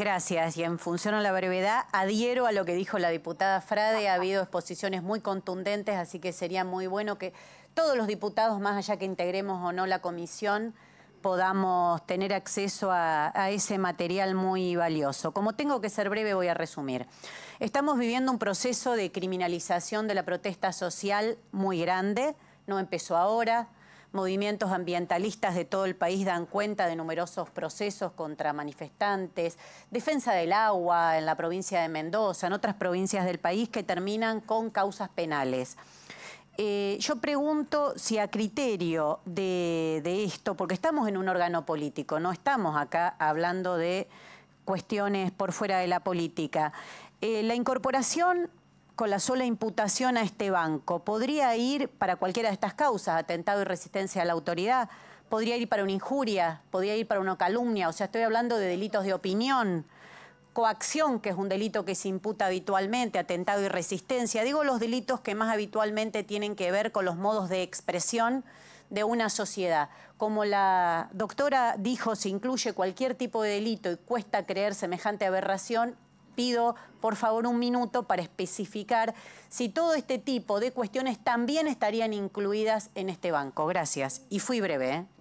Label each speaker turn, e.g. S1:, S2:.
S1: Gracias. Y en función a la brevedad, adhiero a lo que dijo la diputada Frade. Ha habido exposiciones muy contundentes, así que sería muy bueno que todos los diputados, más allá que integremos o no la comisión, podamos tener acceso a, a, ese material muy valioso. Como tengo que ser breve, voy a resumir. Estamos viviendo un proceso de criminalización de la protesta social muy grande, no empezó ahora, Movimientos ambientalistas de todo el país dan cuenta de numerosos procesos contra manifestantes, defensa del agua en la provincia de Mendoza, en otras provincias del país que terminan con causas penales. Eh, yo pregunto si a criterio de, esto, porque estamos en un órgano político, no estamos acá hablando de cuestiones por fuera de la política, eh, la incorporación con la sola imputación a este banco, ¿podría ir para cualquiera de estas causas, atentado y resistencia a la autoridad? ¿Podría ir para una injuria? ¿Podría ir para una calumnia? O sea, estoy hablando de delitos de opinión coacción, que es un delito que se imputa habitualmente, atentado y resistencia. Digo los delitos que más habitualmente tienen que ver con los modos de expresión de una sociedad. Como la doctora dijo, se incluye cualquier tipo de delito y cuesta creer semejante aberración, pido por favor un minuto para especificar si todo este tipo de cuestiones también estarían incluidas en este banco. Gracias. Y fui breve. ¿eh?